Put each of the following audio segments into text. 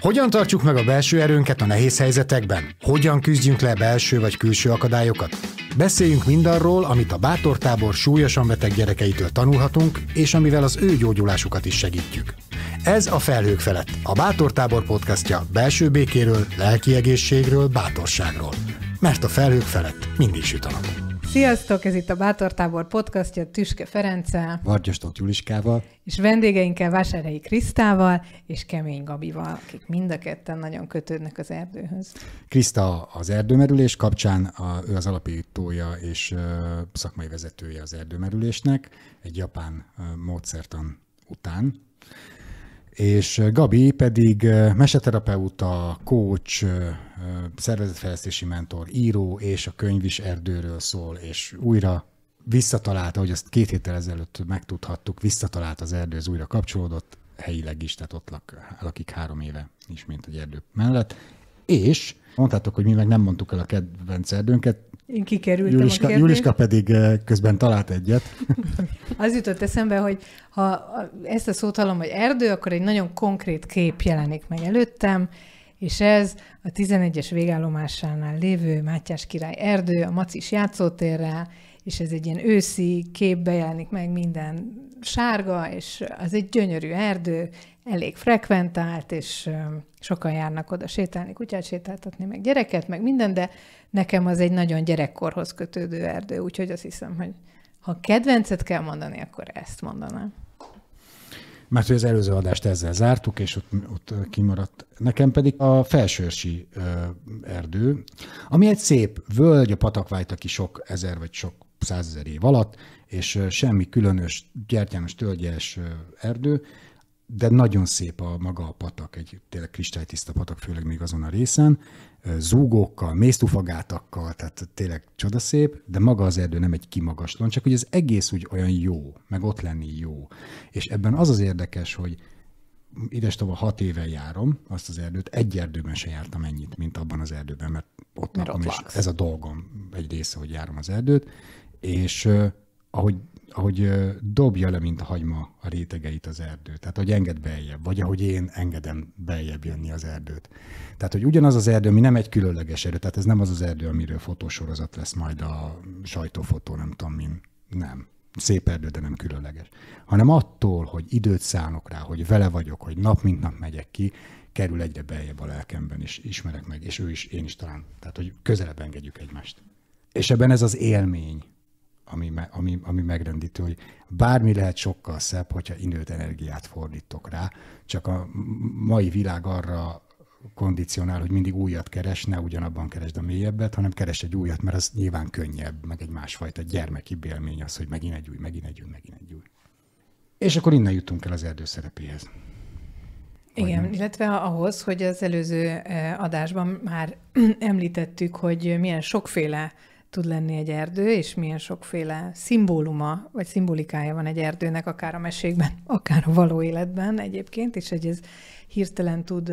Hogyan tartjuk meg a belső erőnket a nehéz helyzetekben? Hogyan küzdjünk le belső vagy külső akadályokat? Beszéljünk mindarról, amit a bátortábor súlyosan beteg gyerekeitől tanulhatunk, és amivel az ő gyógyulásukat is segítjük. Ez a Felhők felett, a Bátortábor podcastja belső békéről, lelki egészségről, bátorságról. Mert a felhők felett mindig süt a nap. Sziasztok, ez itt a Bátortábor podcastja Tüske Ferenccel, Vargyastok Juliskával, és vendégeinkkel Vásárhelyi Krisztával és Kemény Gabival, akik mind a ketten nagyon kötődnek az erdőhöz. Kriszta az erdőmerülés kapcsán, a, ő az alapítója és szakmai vezetője az erdőmerülésnek, egy japán ö, módszertan után, és eh, Gabi pedig eh, meseterapeuta, coach, eh, szervezetfejlesztési mentor, író, és a könyv is erdőről szól, és újra visszatalálta, hogy azt két héttel ezelőtt megtudhattuk, visszatalált az erdőhöz, újra kapcsolódott, helyileg is, tehát ott lak, lakik három éve is, mint egy erdő mellett. És mondtátok, hogy mi meg nem mondtuk el a kedvenc erdőnket, én kikerültem Juliska, a Juliska pedig eh, közben talált egyet. Az jutott eszembe, hogy ha ezt a szót hallom, hogy erdő, akkor egy nagyon konkrét kép jelenik meg előttem, és ez a 11-es végállomásánál lévő Mátyás király erdő, a Macis játszótérrel, és ez egy ilyen őszi képbe jelenik meg minden sárga, és az egy gyönyörű erdő, elég frekventált, és sokan járnak oda sétálni, kutyát sétáltatni, meg gyereket, meg minden, de nekem az egy nagyon gyerekkorhoz kötődő erdő, úgyhogy azt hiszem, hogy ha kedvencet kell mondani, akkor ezt mondanám. Mert hogy az előző adást ezzel zártuk, és ott, ott kimaradt. Nekem pedig a felsőrsi erdő, ami egy szép völgy, a patakvájta ki sok ezer vagy sok százezer év alatt, és semmi különös gyertyános, tölgyes erdő, de nagyon szép a maga a patak, egy tényleg kristálytiszta patak, főleg még azon a részen, zúgókkal, méztufagátakkal, tehát tényleg csodaszép, de maga az erdő nem egy kimagaslon, csak hogy az egész úgy olyan jó, meg ott lenni jó. És ebben az az érdekes, hogy ides tovább hat éve járom azt az erdőt, egy erdőben se jártam ennyit, mint abban az erdőben, mert ott mert lakom, ott és ez a dolgom egy része, hogy járom az erdőt, és ahogy, ahogy dobja le, mint a hagyma a rétegeit az erdő. Tehát, hogy enged beljebb, vagy ahogy én engedem beljebb jönni az erdőt. Tehát, hogy ugyanaz az erdő, ami nem egy különleges erdő, tehát ez nem az az erdő, amiről fotósorozat lesz majd a sajtófotó, nem tudom min. Nem. Szép erdő, de nem különleges. Hanem attól, hogy időt szánok rá, hogy vele vagyok, hogy nap mint nap megyek ki, kerül egyre beljebb a lelkemben, és ismerek meg, és ő is, én is talán. Tehát, hogy közelebb engedjük egymást. És ebben ez az élmény, ami, ami, ami megrendítő, hogy bármi lehet sokkal szebb, hogyha inőt energiát fordítok rá, csak a mai világ arra kondicionál, hogy mindig újat keres, ne ugyanabban keresd a mélyebbet, hanem keres egy újat, mert az nyilván könnyebb, meg egy másfajta gyermeki élmény az, hogy megint egy új, megint egy új, megint egy új. És akkor innen jutunk el az erdő szerepéhez. Igen, nem? illetve ahhoz, hogy az előző eh, adásban már említettük, hogy milyen sokféle tud lenni egy erdő, és milyen sokféle szimbóluma, vagy szimbolikája van egy erdőnek, akár a mesékben, akár a való életben egyébként, és hogy ez hirtelen tud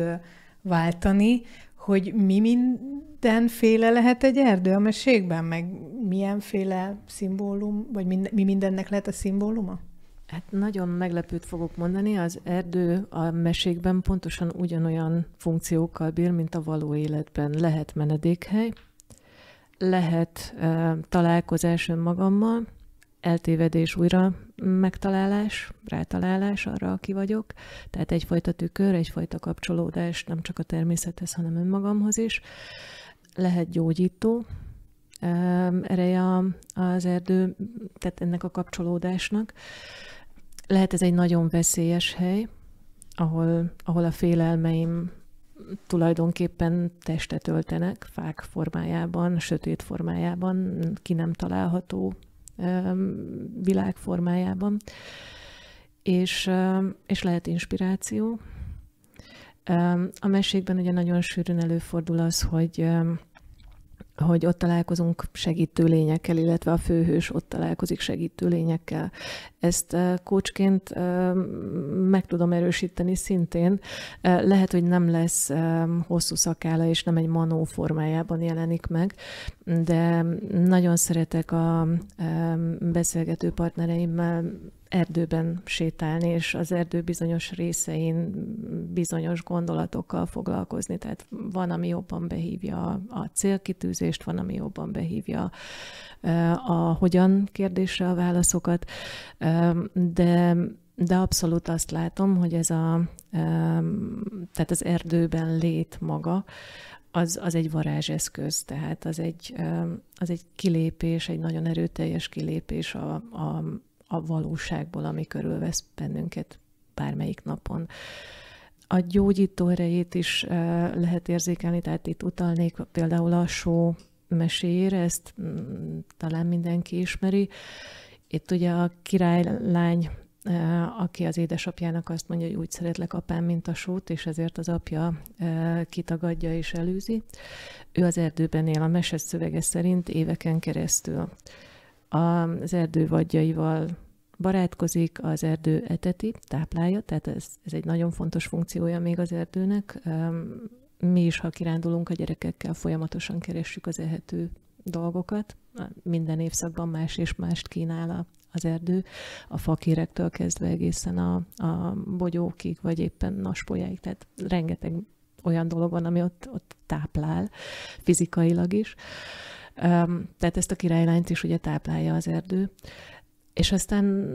váltani, hogy mi mindenféle lehet egy erdő a mesékben, meg milyenféle szimbólum, vagy mi mindennek lehet a szimbóluma? Hát nagyon meglepőt fogok mondani, az erdő a mesékben pontosan ugyanolyan funkciókkal bír, mint a való életben. Lehet menedékhely, lehet találkozás önmagammal, eltévedés újra megtalálás, rátalálás arra, aki vagyok. Tehát egyfajta tükör, egyfajta kapcsolódás nem csak a természethez, hanem önmagamhoz is. Lehet gyógyító ereje az erdő, tehát ennek a kapcsolódásnak. Lehet ez egy nagyon veszélyes hely, ahol, ahol a félelmeim tulajdonképpen testet öltenek fák formájában, sötét formájában, ki nem található világ formájában, és, és lehet inspiráció. A mesékben ugye nagyon sűrűn előfordul az, hogy hogy ott találkozunk segítő lényekkel, illetve a főhős ott találkozik segítő lényekkel. Ezt kócsként meg tudom erősíteni szintén. Lehet, hogy nem lesz hosszú szakála, és nem egy manó formájában jelenik meg, de nagyon szeretek a beszélgető partnereimmel erdőben sétálni, és az erdő bizonyos részein bizonyos gondolatokkal foglalkozni. Tehát van, ami jobban behívja a célkitűzést, van, ami jobban behívja a hogyan kérdésre a válaszokat, de de abszolút azt látom, hogy ez a, tehát az erdőben lét maga, az, az egy varázseszköz, tehát az egy, az egy kilépés, egy nagyon erőteljes kilépés a, a, a valóságból, ami körülvesz bennünket bármelyik napon. A gyógyító erejét is lehet érzékelni, tehát itt utalnék például a só meséjére, ezt mm, talán mindenki ismeri. Itt ugye a királylány aki az édesapjának azt mondja, hogy úgy szeretlek apám, mint a sót, és ezért az apja kitagadja és elűzi. Ő az erdőben él, a meses szövege szerint éveken keresztül. Az erdő vagyjaival barátkozik, az erdő eteti, táplálja, tehát ez, ez egy nagyon fontos funkciója még az erdőnek. Mi is, ha kirándulunk a gyerekekkel, folyamatosan keressük az ehető dolgokat. Minden évszakban más és mást kínál a, az erdő, a fakérektől kezdve egészen a, a bogyókig, vagy éppen naspolyáig, tehát rengeteg olyan dolog van, ami ott, ott táplál fizikailag is. Tehát ezt a királylányt is ugye táplálja az erdő. És aztán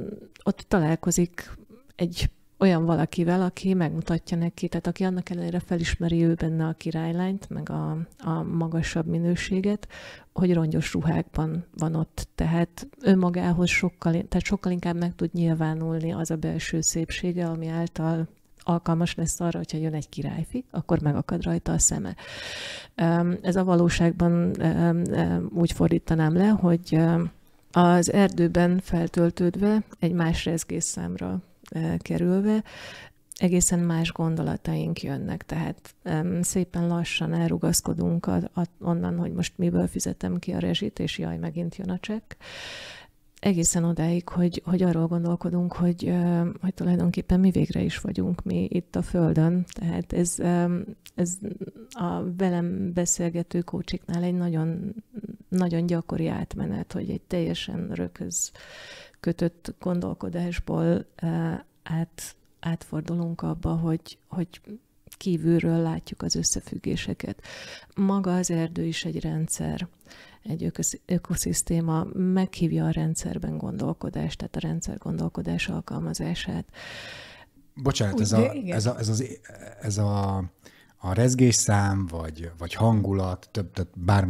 ott találkozik egy olyan valakivel, aki megmutatja neki, tehát aki annak ellenére felismeri ő benne a királylányt, meg a, a magasabb minőséget, hogy rongyos ruhákban van ott. Tehát önmagához sokkal, tehát sokkal inkább meg tud nyilvánulni az a belső szépsége, ami által alkalmas lesz arra, hogyha jön egy királyfi, akkor megakad rajta a szeme. Ez a valóságban úgy fordítanám le, hogy az erdőben feltöltődve, egy más rezgésszámra e, kerülve, egészen más gondolataink jönnek, tehát szépen lassan elrugaszkodunk onnan, hogy most miből fizetem ki a rezsit, és jaj, megint jön a csekk, egészen odáig, hogy, hogy arról gondolkodunk, hogy, hogy tulajdonképpen mi végre is vagyunk mi itt a Földön. Tehát ez, ez a velem beszélgető kócsiknál egy nagyon, nagyon gyakori átmenet, hogy egy teljesen rököz kötött gondolkodásból át, átfordulunk abba, hogy, hogy kívülről látjuk az összefüggéseket. Maga az erdő is egy rendszer egy ökoszisztéma meghívja a rendszerben gondolkodást, tehát a rendszer gondolkodás alkalmazását. Bocsánat, Úgy, ez, a, ez, a, ez, az, ez a, a rezgésszám, vagy, vagy hangulat, több, tehát bár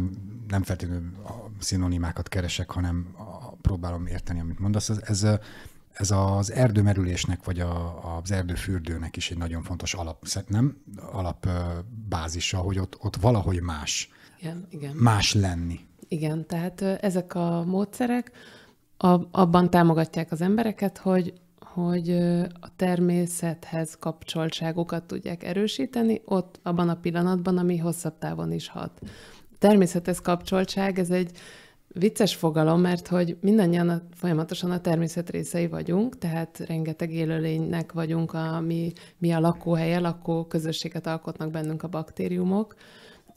nem feltétlenül a szinonimákat keresek, hanem a, próbálom érteni, amit mondasz, ez, ez ez az erdőmerülésnek, vagy a, az erdőfürdőnek is egy nagyon fontos alap, nem alapbázisa, hogy ott, ott valahogy más, igen, igen. más lenni igen, tehát ezek a módszerek a, abban támogatják az embereket, hogy, hogy a természethez kapcsoltságokat tudják erősíteni ott, abban a pillanatban, ami hosszabb távon is hat. A természethez kapcsoltság, ez egy vicces fogalom, mert hogy mindannyian a, folyamatosan a természet részei vagyunk, tehát rengeteg élőlénynek vagyunk, a, mi, mi a lakóhelye, lakó közösséget alkotnak bennünk a baktériumok,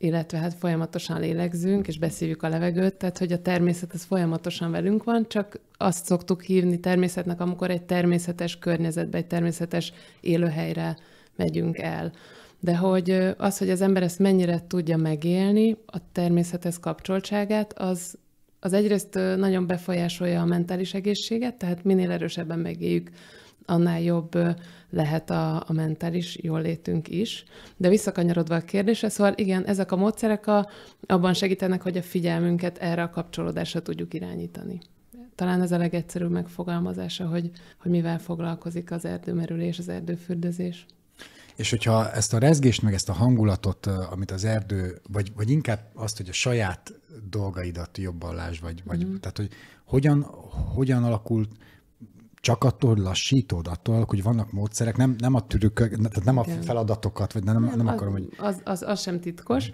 illetve hát folyamatosan lélegzünk, és beszívjuk a levegőt, tehát hogy a természet az folyamatosan velünk van, csak azt szoktuk hívni természetnek, amikor egy természetes környezetbe, egy természetes élőhelyre megyünk el. De hogy az, hogy az ember ezt mennyire tudja megélni, a természethez kapcsoltságát, az, az egyrészt nagyon befolyásolja a mentális egészséget, tehát minél erősebben megéljük, annál jobb lehet a, a mentális jólétünk is. De visszakanyarodva a kérdésre, szóval igen, ezek a módszerek a, abban segítenek, hogy a figyelmünket erre a kapcsolódásra tudjuk irányítani. Talán ez a legegyszerűbb megfogalmazása, hogy, hogy mivel foglalkozik az erdőmerülés, az erdőfürdözés. És hogyha ezt a rezgést, meg ezt a hangulatot, amit az erdő, vagy, vagy inkább azt, hogy a saját dolgaidat jobban lásd, vagy, vagy mm. tehát, hogy hogyan, hogyan alakult csak attól lassítod, attól, hogy vannak módszerek, nem, nem a tüdők, tehát nem a feladatokat, vagy nem, nem, nem akarom, hogy... Az, az, az sem titkos.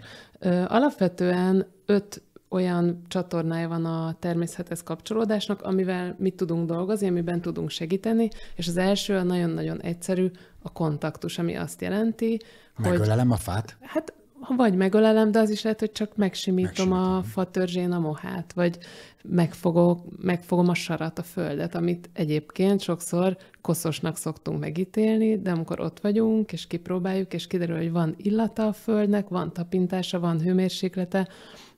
Alapvetően öt olyan csatornája van a természethez kapcsolódásnak, amivel mit tudunk dolgozni, amiben tudunk segíteni, és az első a nagyon-nagyon egyszerű, a kontaktus, ami azt jelenti, Megölelem hogy... a fát? Hát vagy megölelem, de az is lehet, hogy csak megsimítom, megsimítom. a fatörzsén a mohát, vagy megfogok, megfogom a sarat, a földet, amit egyébként sokszor koszosnak szoktunk megítélni, de amikor ott vagyunk, és kipróbáljuk, és kiderül, hogy van illata a földnek, van tapintása, van hőmérséklete,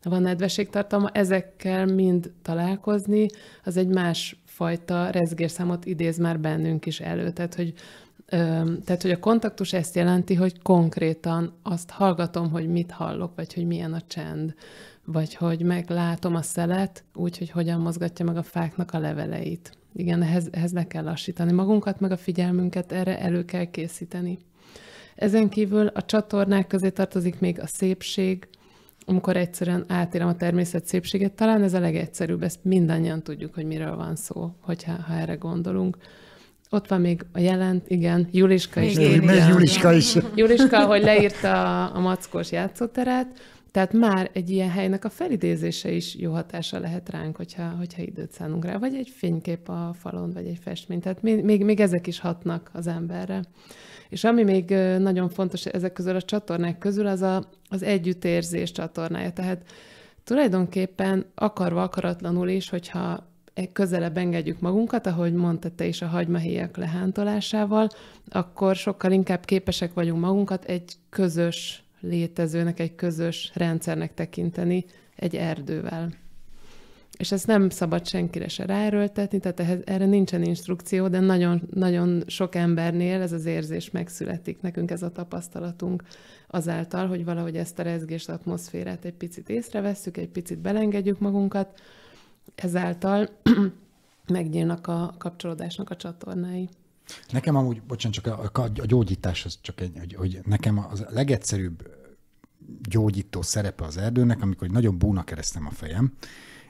van nedvességtartalma, ezekkel mind találkozni, az egy más fajta rezgérszámot idéz már bennünk is elő. Tehát, hogy tehát, hogy a kontaktus ezt jelenti, hogy konkrétan azt hallgatom, hogy mit hallok, vagy hogy milyen a csend, vagy hogy meglátom a szelet úgy, hogy hogyan mozgatja meg a fáknak a leveleit. Igen, ehhez, ehhez le kell lassítani magunkat, meg a figyelmünket erre elő kell készíteni. Ezen kívül a csatornák közé tartozik még a szépség, amikor egyszerűen átélem a természet szépséget, talán ez a legegyszerűbb, ezt mindannyian tudjuk, hogy miről van szó, hogyha, ha erre gondolunk ott van még a jelent, igen, Juliska is. Még Juliska is. Juliska, hogy leírta a, a mackos játszóteret, tehát már egy ilyen helynek a felidézése is jó hatása lehet ránk, hogyha, hogyha időt szánunk rá, vagy egy fénykép a falon, vagy egy festmény. Tehát még, még, még ezek is hatnak az emberre. És ami még nagyon fontos ezek közül a csatornák közül, az a, az együttérzés csatornája. Tehát tulajdonképpen akarva, akaratlanul is, hogyha közelebb engedjük magunkat, ahogy mondta te is a hagymahéjak lehántolásával, akkor sokkal inkább képesek vagyunk magunkat egy közös létezőnek, egy közös rendszernek tekinteni egy erdővel. És ezt nem szabad senkire se ráerőltetni, tehát ehhez, erre nincsen instrukció, de nagyon, nagyon sok embernél ez az érzés megszületik. Nekünk ez a tapasztalatunk azáltal, hogy valahogy ezt a rezgést, atmoszférát egy picit észrevesszük, egy picit belengedjük magunkat, ezáltal megnyílnak a kapcsolódásnak a csatornái. Nekem amúgy, bocsánat, csak a, a az csak egy, hogy, hogy nekem az legegyszerűbb gyógyító szerepe az erdőnek, amikor nagyon búna keresztem a fejem,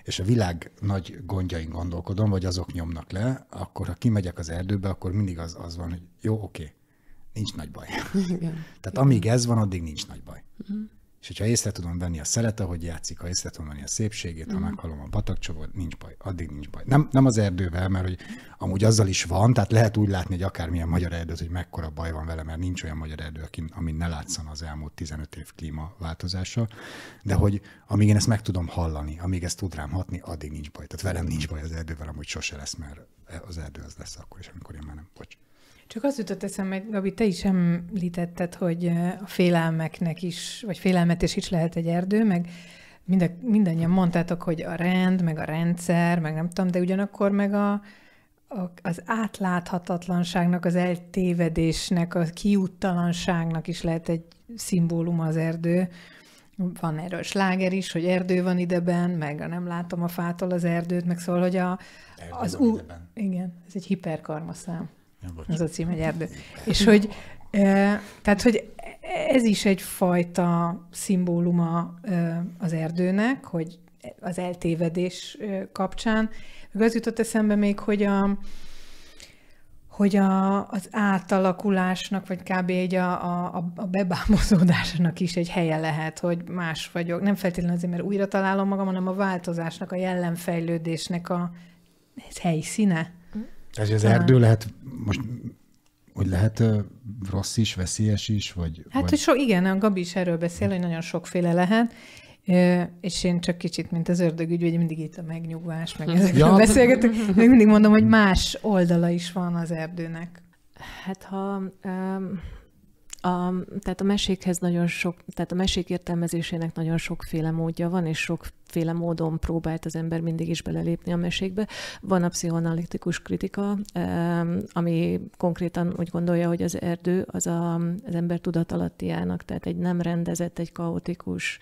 és a világ nagy gondjain gondolkodom, vagy azok nyomnak le, akkor ha kimegyek az erdőbe, akkor mindig az, az van, hogy jó, oké, nincs nagy baj. Igen. Tehát Igen. amíg ez van, addig nincs nagy baj. Uh-huh. És ha észre tudom venni a szelet, ahogy játszik, ha észre tudom venni a szépségét, mm. ha mhm. meghalom a patakcsavot, nincs baj, addig nincs baj. Nem, nem az erdővel, mert hogy amúgy azzal is van, tehát lehet úgy látni, hogy akármilyen magyar erdő, hogy mekkora baj van vele, mert nincs olyan magyar erdő, akin, amin ne látszan az elmúlt 15 év klímaváltozása, de hogy amíg én ezt meg tudom hallani, amíg ezt tud rám hatni, addig nincs baj. Tehát velem nincs baj az erdővel, amúgy sose lesz, mert az erdő az lesz akkor is, amikor én már nem. Bocs. Csak az jutott eszembe, Gabi, te is említetted, hogy a félelmeknek is, vagy félelmet is is lehet egy erdő, meg minden, mindannyian mondtátok, hogy a rend, meg a rendszer, meg nem tudom, de ugyanakkor meg a, a, az átláthatatlanságnak, az eltévedésnek, a kiúttalanságnak is lehet egy szimbólum az erdő. Van erről sláger is, hogy erdő van ideben, meg a nem látom a fától az erdőt, meg szól, hogy a, erdő az ú... Igen, ez egy hiperkarma szám. Nem, az a cím, hogy erdő. És hogy, tehát, hogy ez is egyfajta szimbóluma az erdőnek, hogy az eltévedés kapcsán. Meg az jutott eszembe még, hogy a, hogy a, az átalakulásnak, vagy kb. egy a, a, a bebámozódásnak is egy helye lehet, hogy más vagyok. Nem feltétlenül azért, mert újra találom magam, hanem a változásnak, a jellemfejlődésnek a ez helyszíne. Ez az erdő lehet most hogy lehet rossz is, veszélyes is, vagy... Hát, vagy... so, igen, a Gabi is erről beszél, hogy nagyon sokféle lehet, és én csak kicsit, mint az ördögügy, hogy mindig itt a megnyugvás, meg mhm. ezekről ja. beszélgetünk, még mindig mondom, hogy más oldala is van az erdőnek. Hát ha um, a, tehát a mesékhez nagyon sok, tehát a mesék értelmezésének nagyon sokféle módja van, és sokféle módon próbált az ember mindig is belelépni a mesékbe. Van a pszichoanalitikus kritika, ami konkrétan úgy gondolja, hogy az erdő az a, az ember tudatalattiának, tehát egy nem rendezett, egy kaotikus,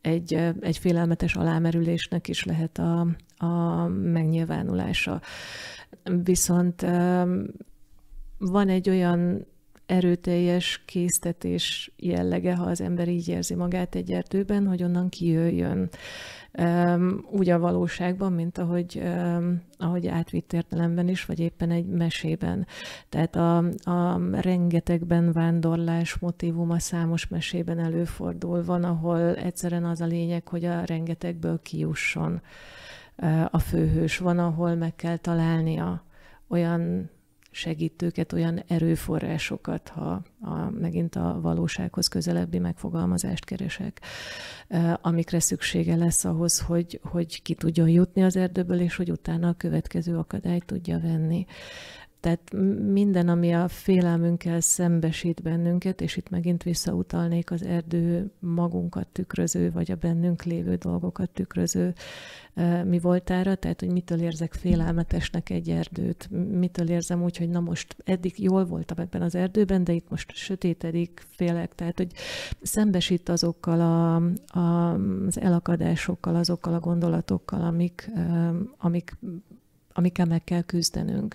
egy, egy félelmetes alámerülésnek is lehet a, a megnyilvánulása. Viszont van egy olyan erőteljes késztetés jellege, ha az ember így érzi magát egy erdőben, hogy onnan kijöjjön. Úgy a valóságban, mint ahogy, ahogy átvitt értelemben is, vagy éppen egy mesében. Tehát a, a rengetegben vándorlás motivuma számos mesében előfordul, van, ahol egyszerűen az a lényeg, hogy a rengetegből kijusson eh, a főhős. Van, ahol meg kell találnia olyan Segítőket olyan erőforrásokat, ha a, megint a valósághoz közelebbi megfogalmazást keresek, amikre szüksége lesz ahhoz, hogy, hogy ki tudjon jutni az erdőből, és hogy utána a következő akadályt tudja venni. Tehát minden, ami a félelmünkkel szembesít bennünket, és itt megint visszautalnék az erdő magunkat tükröző, vagy a bennünk lévő dolgokat tükröző mi voltára, tehát hogy mitől érzek félelmetesnek egy erdőt, mitől érzem úgy, hogy na most eddig jól voltam ebben az erdőben, de itt most sötétedik, félek, tehát hogy szembesít azokkal a, a, az elakadásokkal, azokkal a gondolatokkal, amik, amik amikkel meg kell küzdenünk.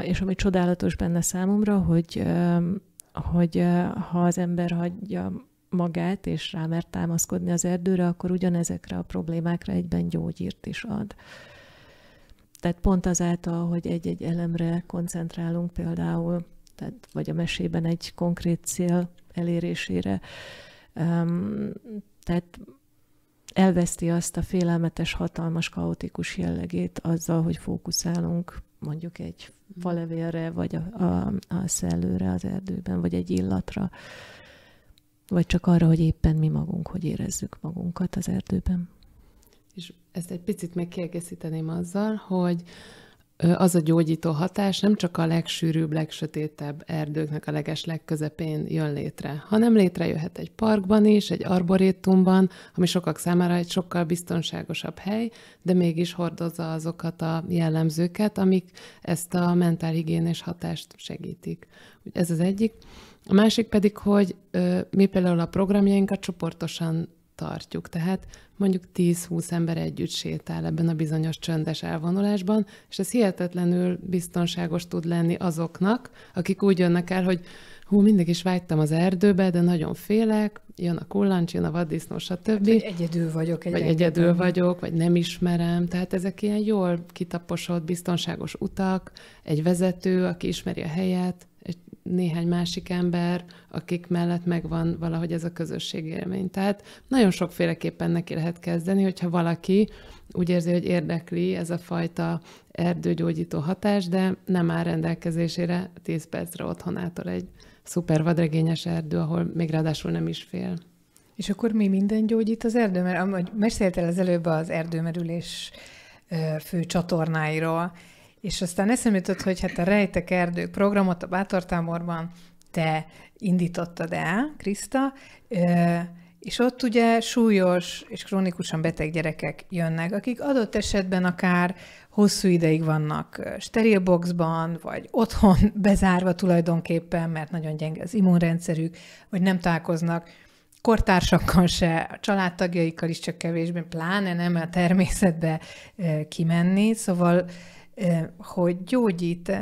És ami csodálatos benne számomra, hogy, hogy ha az ember hagyja magát, és mert támaszkodni az erdőre, akkor ugyanezekre a problémákra egyben gyógyírt is ad. Tehát pont azáltal, hogy egy-egy elemre koncentrálunk például, tehát vagy a mesében egy konkrét cél elérésére, tehát elveszti azt a félelmetes, hatalmas, kaotikus jellegét azzal, hogy fókuszálunk mondjuk egy falevélre, vagy a, a, a szellőre az erdőben, vagy egy illatra, vagy csak arra, hogy éppen mi magunk, hogy érezzük magunkat az erdőben. És ezt egy picit még azzal, hogy az a gyógyító hatás nem csak a legsűrűbb, legsötétebb erdőknek a leges legközepén jön létre, hanem létrejöhet egy parkban is, egy arborétumban, ami sokak számára egy sokkal biztonságosabb hely, de mégis hordozza azokat a jellemzőket, amik ezt a mentálhigiénés hatást segítik. Ez az egyik. A másik pedig, hogy mi például a programjainkat csoportosan tartjuk. Tehát mondjuk 10-20 ember együtt sétál ebben a bizonyos csöndes elvonulásban, és ez hihetetlenül biztonságos tud lenni azoknak, akik úgy jönnek el, hogy hú, mindig is vágytam az erdőbe, de nagyon félek, jön a kullancs, jön a vaddisznó, stb. Hát, hogy egyedül vagyok. Egy vagy egyedül nem. vagyok, vagy nem ismerem. Tehát ezek ilyen jól kitaposott, biztonságos utak, egy vezető, aki ismeri a helyet, egy néhány másik ember, akik mellett megvan valahogy ez a közösség élmény. Tehát nagyon sokféleképpen neki lehet kezdeni, hogyha valaki úgy érzi, hogy érdekli ez a fajta erdőgyógyító hatás, de nem áll rendelkezésére 10 percre otthonától egy szuper vadregényes erdő, ahol még ráadásul nem is fél. És akkor mi minden gyógyít az erdő? Mert amúgy meséltél az előbb az erdőmerülés fő csatornáiról, és aztán eszem jutott, hogy hát a Rejtek Erdők programot a Bátortámorban te indítottad el, Kriszta, és ott ugye súlyos és krónikusan beteg gyerekek jönnek, akik adott esetben akár hosszú ideig vannak sterilboxban, vagy otthon bezárva tulajdonképpen, mert nagyon gyenge az immunrendszerük, vagy nem találkoznak kortársakkal se, a családtagjaikkal is csak kevésbé, pláne nem a természetbe kimenni, szóval hogy gyógyít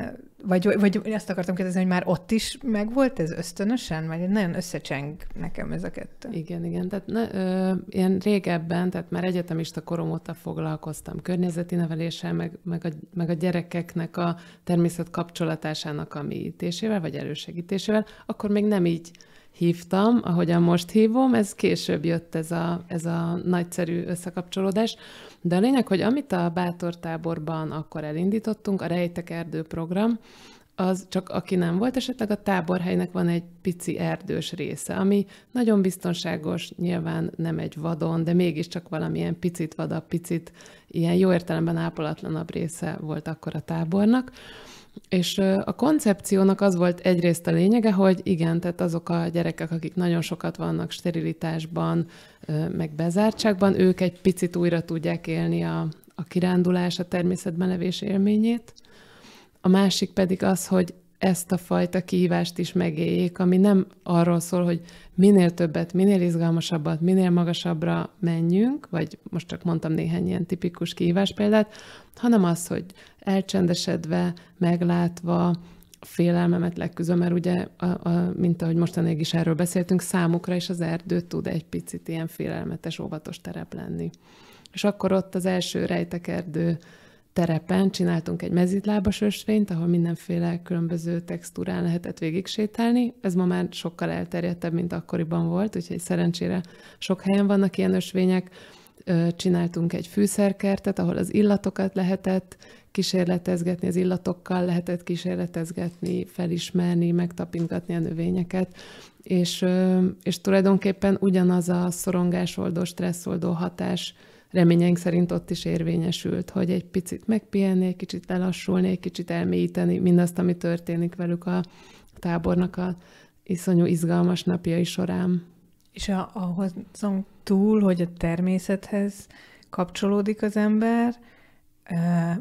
vagy, vagy én azt akartam kérdezni, hogy már ott is megvolt ez ösztönösen, vagy nagyon összecseng nekem ez a kettő. Igen, igen. Tehát ne, ö, én régebben, tehát már egyetemista korom óta foglalkoztam környezeti neveléssel, meg, meg, a, meg a gyerekeknek a természet kapcsolatásának a mélyítésével, vagy elősegítésével, akkor még nem így hívtam, ahogyan most hívom, ez később jött ez a, ez a nagyszerű összekapcsolódás. De a lényeg, hogy amit a Bátor táborban akkor elindítottunk, a Rejtek Erdő program, az csak aki nem volt, esetleg a táborhelynek van egy pici erdős része, ami nagyon biztonságos, nyilván nem egy vadon, de mégiscsak valamilyen picit vadabb, picit ilyen jó értelemben ápolatlanabb része volt akkor a tábornak. És a koncepciónak az volt egyrészt a lényege, hogy igen, tehát azok a gyerekek, akik nagyon sokat vannak sterilitásban, meg bezártságban, ők egy picit újra tudják élni a, a kirándulás, a természetben levés élményét. A másik pedig az, hogy ezt a fajta kihívást is megéljék, ami nem arról szól, hogy minél többet, minél izgalmasabbat, minél magasabbra menjünk, vagy most csak mondtam néhány ilyen tipikus kihívás példát, hanem az, hogy elcsendesedve, meglátva, félelmemet leküzdöm, mert ugye, a, a, mint ahogy mostanáig is erről beszéltünk, számukra is az erdő tud egy picit ilyen félelmetes, óvatos terep lenni. És akkor ott az első rejtekerdő erdő terepen csináltunk egy mezitlábas ösvényt, ahol mindenféle különböző textúrán lehetett végig sétálni. Ez ma már sokkal elterjedtebb, mint akkoriban volt, úgyhogy szerencsére sok helyen vannak ilyen ösvények. Csináltunk egy fűszerkertet, ahol az illatokat lehetett kísérletezgetni, az illatokkal lehetett kísérletezgetni, felismerni, megtapintgatni a növényeket, és, és tulajdonképpen ugyanaz a szorongásoldó, stresszoldó hatás reményeink szerint ott is érvényesült, hogy egy picit megpihenni, egy kicsit lelassulni, egy kicsit elmélyíteni mindazt, ami történik velük a tábornak a iszonyú izgalmas napjai során. És a, ahhoz túl, hogy a természethez kapcsolódik az ember,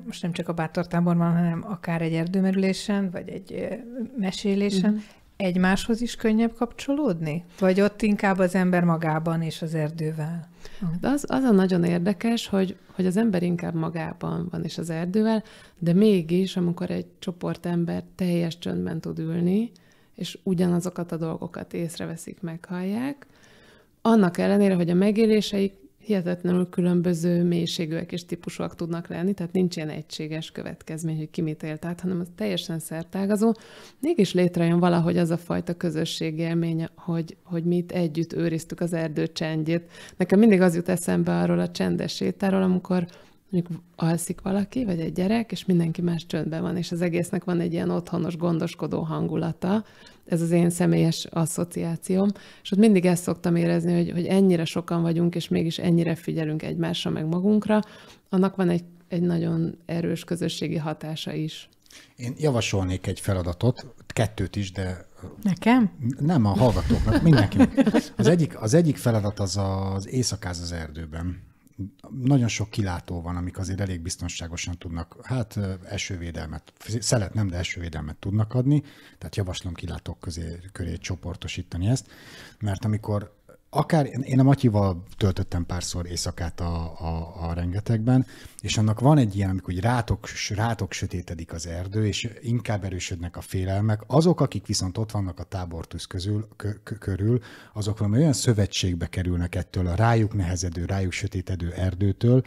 most nem csak a bátortáborban, hanem akár egy erdőmerülésen, vagy egy mesélésen, mm egymáshoz is könnyebb kapcsolódni? Vagy ott inkább az ember magában és az erdővel? De hát az, az a nagyon érdekes, hogy, hogy az ember inkább magában van és az erdővel, de mégis, amikor egy csoport ember teljes csöndben tud ülni, és ugyanazokat a dolgokat észreveszik, meghallják, annak ellenére, hogy a megéléseik hihetetlenül különböző mélységűek és típusúak tudnak lenni, tehát nincs ilyen egységes következmény, hogy ki mit élt át, hanem az teljesen szertágazó. Mégis létrejön valahogy az a fajta közösség élmény, hogy, hogy mit együtt őriztük az erdő csendjét. Nekem mindig az jut eszembe arról a csendes sétáról, amikor mondjuk alszik valaki, vagy egy gyerek, és mindenki más csöndben van, és az egésznek van egy ilyen otthonos, gondoskodó hangulata, ez az én személyes asszociációm, és ott mindig ezt szoktam érezni, hogy, hogy ennyire sokan vagyunk, és mégis ennyire figyelünk egymásra meg magunkra, annak van egy, egy nagyon erős közösségi hatása is. Én javasolnék egy feladatot, kettőt is, de... Nekem? Nem, a hallgatóknak, mindenkinek. Az egyik, az egyik feladat az az éjszakáz az erdőben nagyon sok kilátó van, amik azért elég biztonságosan tudnak, hát esővédelmet, szelet nem, de esővédelmet tudnak adni, tehát javaslom kilátók közé, köré csoportosítani ezt, mert amikor akár én a Matyival töltöttem párszor éjszakát a, a, a rengetegben, és annak van egy ilyen, amikor rátok, rátok sötétedik az erdő, és inkább erősödnek a félelmek. Azok, akik viszont ott vannak a tábortűz közül, körül, azok valami olyan szövetségbe kerülnek ettől a rájuk nehezedő, rájuk sötétedő erdőtől,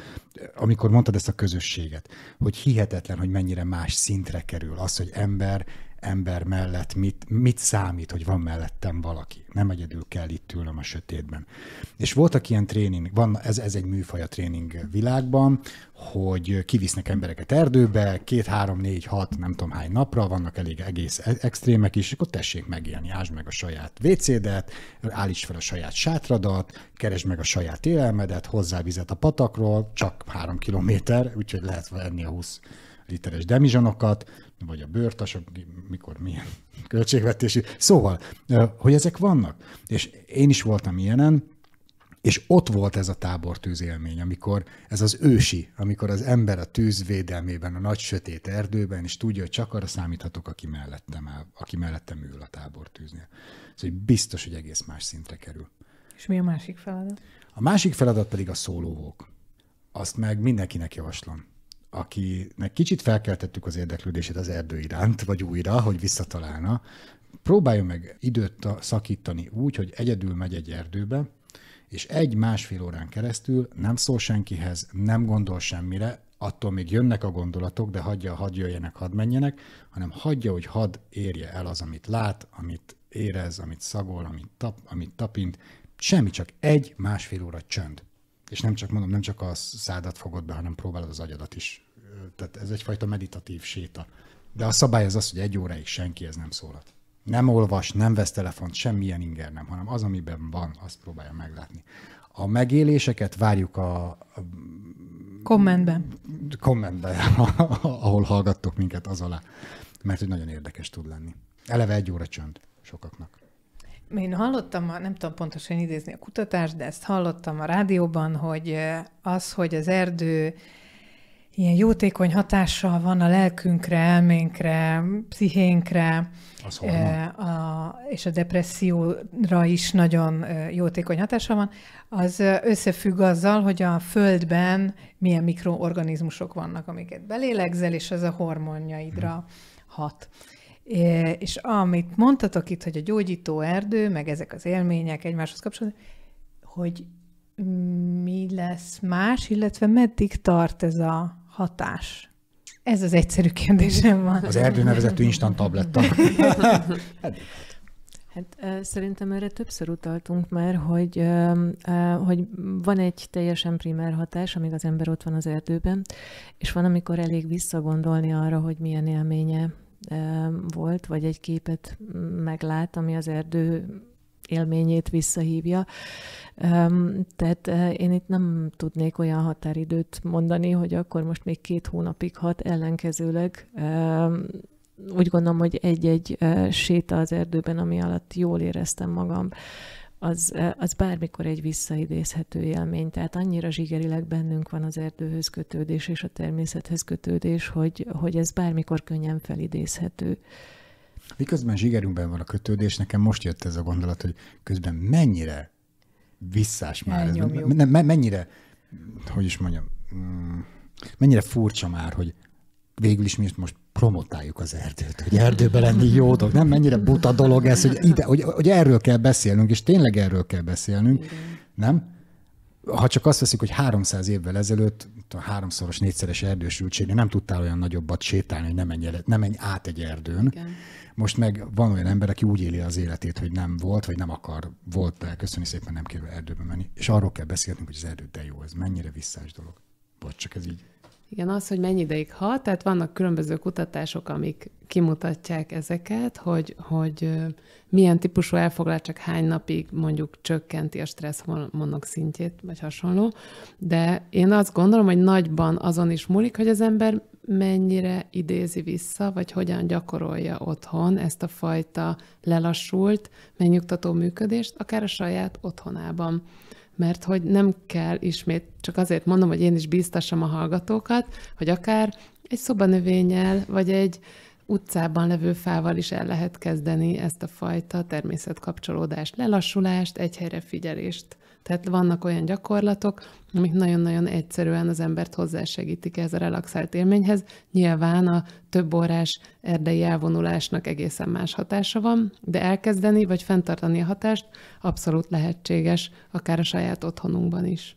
amikor mondtad ezt a közösséget, hogy hihetetlen, hogy mennyire más szintre kerül az, hogy ember ember mellett mit, mit számít, hogy van mellettem valaki. Nem egyedül kell itt ülnöm a sötétben. És voltak ilyen tréning, van, ez, ez egy műfaj a tréning világban, hogy kivisznek embereket erdőbe, két, három, négy, hat, nem tudom hány napra, vannak elég egész e- extrémek is, akkor tessék megélni, ásd meg a saját vécédet, állíts fel a saját sátradat, keresd meg a saját élelmedet, hozzá vizet a patakról, csak három kilométer, úgyhogy lehet venni a 20 literes demizsonokat, vagy a bőrtasok, mikor milyen költségvetési. Szóval, hogy ezek vannak. És én is voltam ilyenen, és ott volt ez a tábortűz élmény, amikor ez az ősi, amikor az ember a tűz védelmében, a nagy sötét erdőben, és tudja, hogy csak arra számíthatok, aki mellettem, áll, aki mellettem ül a tábortűznél. Szóval biztos, hogy egész más szintre kerül. És mi a másik feladat? A másik feladat pedig a szólóvók. Azt meg mindenkinek javaslom akinek kicsit felkeltettük az érdeklődését az erdő iránt, vagy újra, hogy visszatalálna, próbáljon meg időt szakítani úgy, hogy egyedül megy egy erdőbe, és egy-másfél órán keresztül nem szól senkihez, nem gondol semmire, attól még jönnek a gondolatok, de hagyja, hadd jöjjenek, hadd menjenek, hanem hagyja, hogy hadd érje el az, amit lát, amit érez, amit szagol, amit, tap, amit tapint, semmi, csak egy-másfél óra csönd. És nem csak mondom, nem csak a szádat fogod be, hanem próbálod az agyadat is tehát ez egyfajta meditatív séta. De a szabály az az, hogy egy óráig senki ez nem szólat. Nem olvas, nem vesz telefont, semmilyen inger nem, hanem az, amiben van, azt próbálja meglátni. A megéléseket várjuk a... kommentben. Kommentben, ahol hallgattok minket az alá. Mert hogy nagyon érdekes tud lenni. Eleve egy óra csönd sokaknak. Én hallottam, a, nem tudom pontosan idézni a kutatást, de ezt hallottam a rádióban, hogy az, hogy az erdő ilyen jótékony hatással van a lelkünkre, elménkre, pszichénkre, az eh, a, és a depresszióra is nagyon eh, jótékony hatása van, az eh, összefügg azzal, hogy a Földben milyen mikroorganizmusok vannak, amiket belélegzel, és az a hormonjaidra mhm. hat. és amit mondtatok itt, hogy a gyógyító erdő, meg ezek az élmények egymáshoz kapcsolódnak, hogy mi lesz más, illetve meddig tart ez a hatás? Ez az egyszerű kérdésem van. Az erdő nevezetű instant tabletta. Hát, hát szerintem erre többször utaltunk már, hogy, hogy van egy teljesen primár hatás, amíg az ember ott van az erdőben, és van, amikor elég visszagondolni arra, hogy milyen élménye volt, vagy egy képet meglát, ami az erdő élményét visszahívja. Tehát én itt nem tudnék olyan határidőt mondani, hogy akkor most még két hónapig hat, ellenkezőleg úgy gondolom, hogy egy-egy séta az erdőben, ami alatt jól éreztem magam, az, az bármikor egy visszaidézhető élmény. Tehát annyira zsigerileg bennünk van az erdőhöz kötődés és a természethez kötődés, hogy, hogy ez bármikor könnyen felidézhető. Miközben zsigerünkben van a kötődés, nekem most jött ez a gondolat, hogy közben mennyire visszás már ez. Nem, mennyire, hogy is mondjam, mm, mennyire furcsa már, hogy végül is mi most promotáljuk az erdőt, hogy erdőben lenni jó dolog. Nem mennyire buta dolog ez, hogy, ide, hogy, hogy erről kell beszélnünk, és tényleg erről kell beszélnünk, Igen. nem? ha csak azt veszik, hogy 300 évvel ezelőtt a háromszoros, négyszeres erdősültség, nem tudtál olyan nagyobbat sétálni, hogy ne menj, el, ne menj át egy erdőn. Igen. Most meg van olyan ember, aki úgy éli az életét, hogy nem volt, vagy nem akar, volt, de köszönjük szépen, nem kell erdőbe menni. És arról kell beszélnünk, hogy az erdő de jó, ez mennyire visszás dolog. Vagy csak ez így igen, az, hogy mennyi ideig hat, tehát vannak különböző kutatások, amik kimutatják ezeket, hogy, hogy milyen típusú elfoglaltság hány napig mondjuk csökkenti a stressz monok szintjét, vagy hasonló. De én azt gondolom, hogy nagyban azon is múlik, hogy az ember mennyire idézi vissza, vagy hogyan gyakorolja otthon ezt a fajta lelassult, megnyugtató működést, akár a saját otthonában mert hogy nem kell ismét, csak azért mondom, hogy én is bíztassam a hallgatókat, hogy akár egy szobanövényel, vagy egy utcában levő fával is el lehet kezdeni ezt a fajta természetkapcsolódást, lelassulást, egy helyre figyelést tehát vannak olyan gyakorlatok, amik nagyon-nagyon egyszerűen az embert hozzásegítik ez a relaxált élményhez. Nyilván a több órás erdei elvonulásnak egészen más hatása van, de elkezdeni vagy fenntartani a hatást abszolút lehetséges, akár a saját otthonunkban is.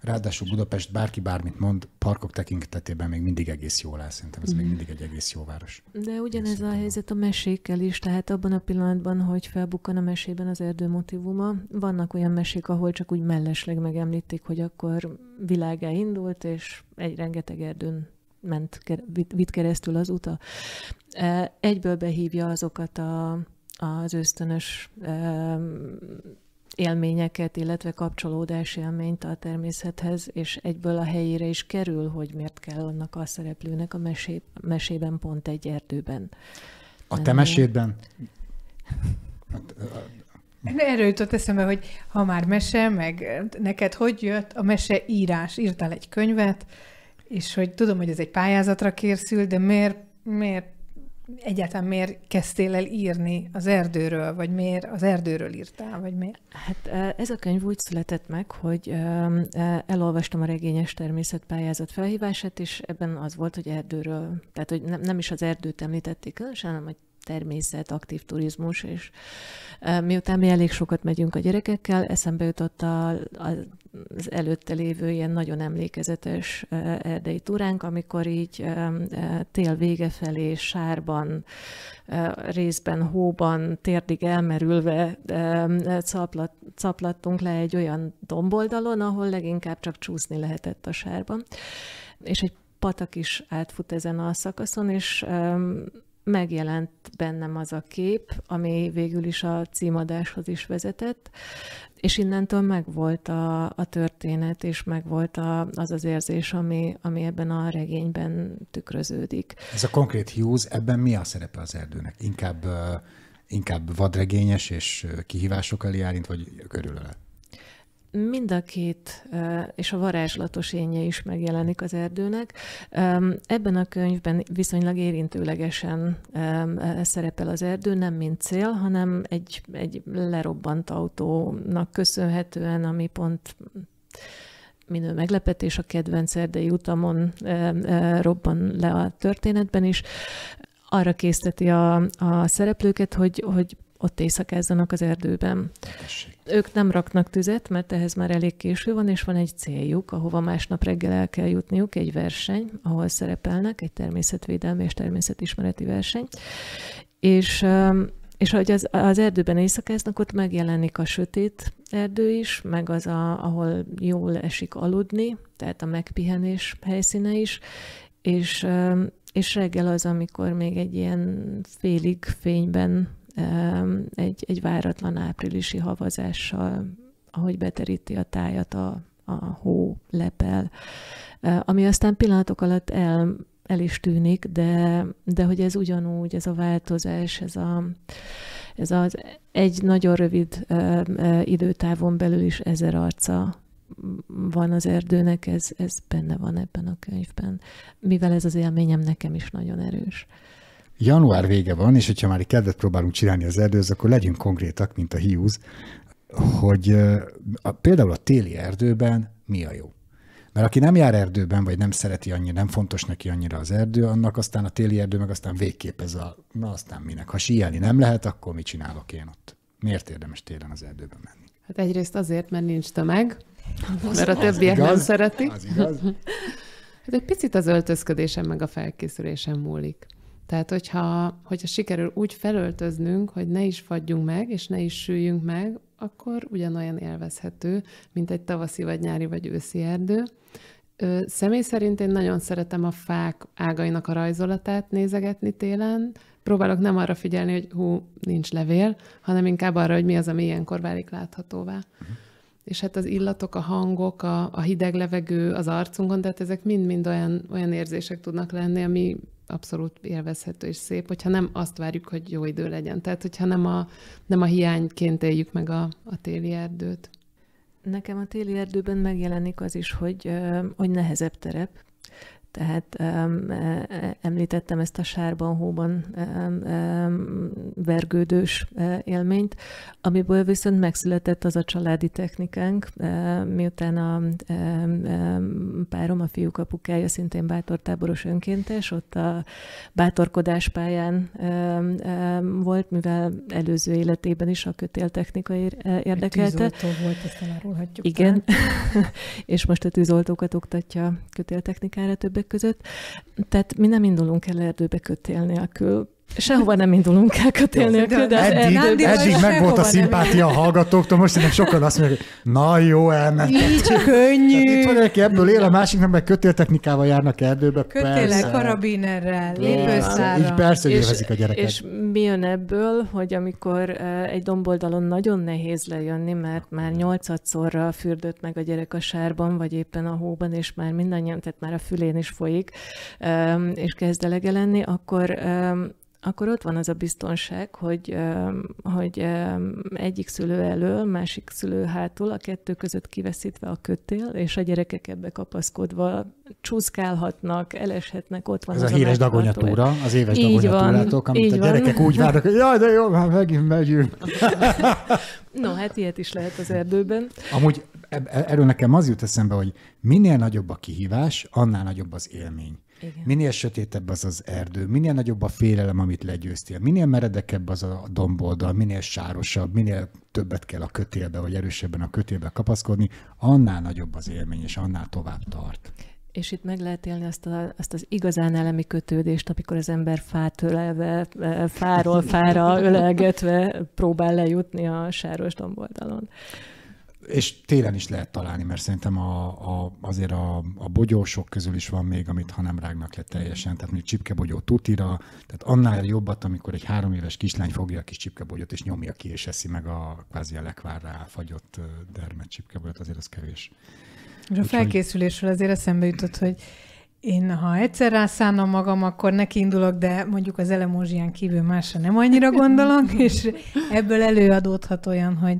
Ráadásul Budapest bárki bármit mond, parkok tekintetében még mindig egész jól áll, szerintem ez mm. még mhm. mindig egy egész jó város. De ugyanez a helyzet a mesékkel is, tehát abban a pillanatban, hogy felbukkan a mesében az erdő motivuma, vannak olyan mesék, ahol csak úgy mellesleg megemlítik, hogy akkor világá indult, és egy rengeteg erdőn ment, vitt keresztül az uta. E, egyből behívja azokat a, az ösztönös élményeket, illetve kapcsolódás élményt a természethez, és egyből a helyére is kerül, hogy miért kell annak a szereplőnek a mesé- mesében pont egy erdőben. A te mesédben? Erről jutott eszembe, hogy ha már mese, meg neked hogy jött a mese írás? Írtál egy könyvet, és hogy tudom, hogy ez egy pályázatra készül, de miért, miért egyáltalán miért kezdtél el írni az erdőről, vagy miért az erdőről írtál, vagy miért? Hát ez a könyv úgy született meg, hogy elolvastam a regényes természetpályázat felhívását, és ebben az volt, hogy erdőről, tehát hogy nem, is az erdőt említették, hanem hogy természet, aktív turizmus, és miután mi elég sokat megyünk a gyerekekkel, eszembe jutott a, az előtte lévő ilyen nagyon emlékezetes erdei túránk, amikor így tél vége felé sárban, részben hóban, térdig elmerülve caplat, caplattunk le egy olyan domboldalon, ahol leginkább csak csúszni lehetett a sárban. És egy patak is átfut ezen a szakaszon, és megjelent bennem az a kép, ami végül is a címadáshoz is vezetett, és innentől megvolt a, a történet, és megvolt a, az az érzés, ami, ami ebben a regényben tükröződik. Ez a konkrét Hughes, ebben mi a szerepe az erdőnek? Inkább, inkább vadregényes és kihívások elé állint, vagy körülölet? mind a két, és a varázslatos énje is megjelenik az erdőnek. Ebben a könyvben viszonylag érintőlegesen e, szerepel az erdő, nem mint cél, hanem egy, egy lerobbant autónak köszönhetően, ami pont minő meglepetés a kedvenc erdei utamon robban le a történetben is arra készteti a, a szereplőket, hogy, hogy ott éjszakázzanak az erdőben. Tessék. Ők nem raknak tüzet, mert ehhez már elég késő van, és van egy céljuk, ahova másnap reggel el kell jutniuk, egy verseny, ahol szerepelnek, egy természetvédelmi és természetismereti verseny. És és ahogy az, az erdőben éjszakáznak, ott megjelenik a sötét erdő is, meg az, a, ahol jól esik aludni, tehát a megpihenés helyszíne is, és, és reggel az, amikor még egy ilyen félig fényben egy, egy váratlan áprilisi havazással, ahogy beteríti a tájat a, a hó lepel, ami aztán pillanatok alatt el, el is tűnik, de, de hogy ez ugyanúgy, ez a változás, ez, a, ez az egy nagyon rövid e, időtávon belül is ezer arca van az erdőnek, ez, ez benne van ebben a könyvben. Mivel ez az élményem nekem is nagyon erős január vége van, és hogyha már egy kedvet próbálunk csinálni az erdőz, akkor legyünk konkrétak, mint a hiúz, hogy a, például a téli erdőben mi a jó. Mert aki nem jár erdőben, vagy nem szereti annyira, nem fontos neki annyira az erdő, annak aztán a téli erdő, meg aztán végképp ez a, na aztán minek. Ha síelni nem lehet, akkor mit csinálok én ott? Miért érdemes télen az erdőben menni? Hát egyrészt azért, mert nincs tömeg, az, mert a többiek nem szeretik. Az igaz. Hát egy picit az öltözködésem meg a felkészülésem múlik. Tehát, hogyha, hogyha sikerül úgy felöltöznünk, hogy ne is fagyjunk meg, és ne is süljünk meg, akkor ugyanolyan élvezhető, mint egy tavaszi, vagy nyári, vagy őszi erdő. Ö, személy szerint én nagyon szeretem a fák ágainak a rajzolatát nézegetni télen. Próbálok nem arra figyelni, hogy hú, nincs levél, hanem inkább arra, hogy mi az, ami ilyenkor válik láthatóvá. Uh-huh és hát az illatok, a hangok, a, a hideg levegő az arcunkon, tehát ezek mind-mind olyan, olyan érzések tudnak lenni, ami abszolút élvezhető és szép, hogyha nem azt várjuk, hogy jó idő legyen. Tehát, hogyha nem a, nem a hiányként éljük meg a, a téli erdőt. Nekem a téli erdőben megjelenik az is, hogy, hogy nehezebb terep. Tehát e, e, említettem ezt a sárban, hóban vergődős e, élményt, amiből viszont megszületett az a családi technikánk, miután a párom, a fiúk apukája szintén bátortáboros önkéntes, ott a bátorkodás pályán volt, mivel előző életében is a kötéltechnika érdekelte. tűzoltó volt, ezt elárulhatjuk. Igen, és most a tűzoltókat oktatja kötéltechnikára több többek között. Tehát mi nem indulunk el erdőbe kötél nélkül, sehova nem indulunk el de Eddig, eddig, eddig meg volt a szimpátia a hallgatóktól, most nem sokan azt mondják, na jó, elmentek. Így könnyű. Tehát itt van, aki ebből él, a másik, meg kötéltechnikával járnak erdőbe. Kötélek, karabinerrel, lépőszára. Így persze, hogy a gyerekek. És mi jön ebből, hogy amikor eh, egy domboldalon nagyon nehéz lejönni, mert már nyolcadszorra fürdött meg a gyerek a sárban, vagy éppen a hóban, és már mindannyian, tehát már a fülén is folyik, eh, és kezd elege lenni, akkor eh, akkor ott van az a biztonság, hogy, hogy egyik szülő elől, másik szülő hátul, a kettő között kiveszítve a kötél, és a gyerekek ebbe kapaszkodva csúszkálhatnak, eleshetnek, ott van Ez az a híres dagonyatúra, az éves így dagonyatúrától, van, amit a gyerekek van. úgy várnak, hogy jaj, de jó, már megint megyünk. no, hát ilyet is lehet az erdőben. Amúgy e-, e-, erről nekem az jut eszembe, hogy minél nagyobb a kihívás, annál nagyobb az élmény. Igen. Minél sötétebb az az erdő, minél nagyobb a félelem, amit legyőztél, minél meredekebb az a domboldal, minél sárosabb, minél többet kell a kötélbe, vagy erősebben a kötélbe kapaszkodni, annál nagyobb az élmény, és annál tovább tart. És itt meg lehet élni azt, a, azt az igazán elemi kötődést, amikor az ember fát ölelve, e, fáról fára ölelgetve próbál lejutni a sáros domboldalon és télen is lehet találni, mert szerintem a, a, azért a, a bogyósok közül is van még, amit ha nem rágnak le teljesen, tehát mondjuk csipkebogyó tutira, tehát annál jobbat, amikor egy három éves kislány fogja a kis csipkebogyót és nyomja ki, és eszi meg a kvázi a lekvárra fagyott dermet csipkebogyót, azért az kevés. És a felkészülésről azért eszembe jutott, hogy én, ha egyszer rászánom magam, akkor neki indulok, de mondjuk az elemózsián kívül másra nem annyira gondolok, és ebből előadódhat olyan, hogy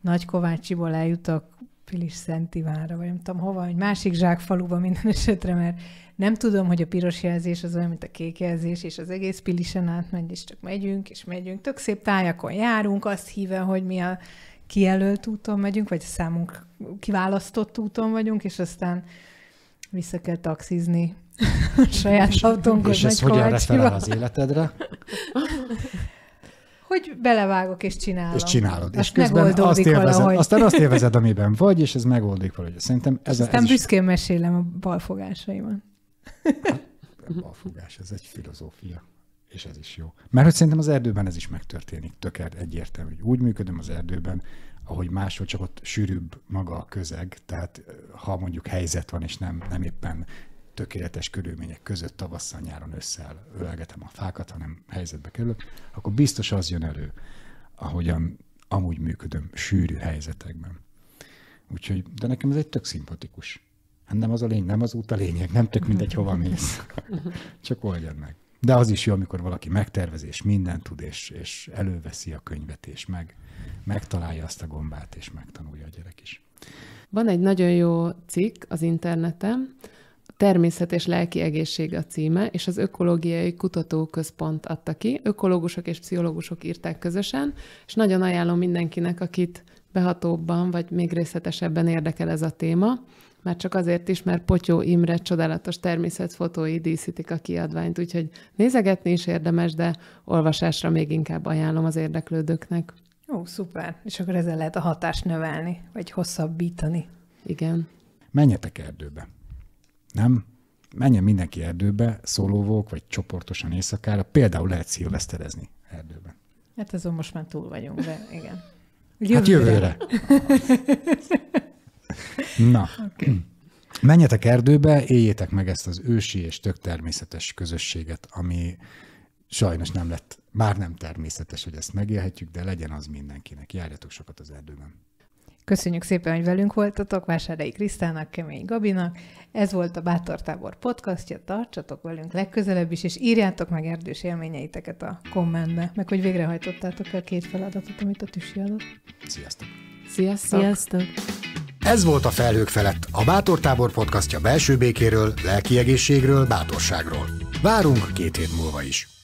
Nagykovácsiból eljutok Pilis Szent Ivánra, vagy nem tudom hova, egy másik zsákfaluba minden esetre, mert nem tudom, hogy a piros jelzés az olyan, mint a kék jelzés, és az egész Pilisen átmegy, és csak megyünk, és megyünk. Tök szép tájakon járunk, azt híve, hogy mi a kijelölt úton megyünk, vagy a számunk kiválasztott úton vagyunk, és aztán vissza kell taxizni a saját autónkhoz. És ez hogyan referál az életedre? hogy belevágok és csinálom. És csinálod. Azt és közben azt élvezed, valahogy. aztán azt élvezed, amiben vagy, és ez megoldik valahogy. Szerintem ez, és aztán ez büszkén is... mesélem a balfogásaimat. Hát, a balfogás, ez egy filozófia. És ez is jó. Mert hogy szerintem az erdőben ez is megtörténik, tök egyértelmű, hogy úgy működöm az erdőben, ahogy máshol, csak ott sűrűbb maga a közeg, tehát ha mondjuk helyzet van, és nem, nem éppen tökéletes körülmények között tavasszal, nyáron, összeáll, ölelgetem a fákat, hanem helyzetbe kerülök, akkor biztos az jön elő, ahogyan amúgy működöm sűrű helyzetekben. Úgyhogy, de nekem ez egy tök szimpatikus. Hát nem az a lény, nem az út a lényeg, nem tök mindegy, hova mész. Csak oldjad meg. De az is jó, amikor valaki megtervez, és mindent tud, és, és előveszi a könyvet, és meg, megtalálja azt a gombát, és megtanulja a gyerek is. Van egy nagyon jó cikk az interneten, Természet és lelki egészség a címe, és az Ökológiai Kutatóközpont adta ki. Ökológusok és pszichológusok írták közösen, és nagyon ajánlom mindenkinek, akit behatóbban vagy még részletesebben érdekel ez a téma, már csak azért is, mert Potyó Imre csodálatos természetfotói díszítik a kiadványt, úgyhogy nézegetni is érdemes, de olvasásra még inkább ajánlom az érdeklődőknek. Ó, szuper. És akkor ezzel lehet a hatást növelni, vagy hosszabbítani. Igen. Menjetek erdőbe. Nem? Menjen mindenki erdőbe, szólóvók, vagy csoportosan éjszakára. Például lehet szilveszterezni erdőben. Hát azon most már túl vagyunk, de igen. Jövőre. Hát jövőre. Na. Okay. Menjetek erdőbe, éljétek meg ezt az ősi és tök természetes közösséget, ami sajnos nem lett, már nem természetes, hogy ezt megélhetjük, de legyen az mindenkinek. Járjatok sokat az erdőben. Köszönjük szépen, hogy velünk voltatok, Vásárhelyi Krisztának, Kemény Gabinak. Ez volt a Bátor Tábor podcastja, tartsatok velünk legközelebb is, és írjátok meg erdős élményeiteket a kommentbe, meg hogy végrehajtottátok el két feladatot, amit a Tüsi adott. Sziasztok! Sziasztok! Sziasztok. Ez volt a Felhők felett, a Bátor Tábor podcastja belső békéről, lelki egészségről, bátorságról. Várunk két hét múlva is.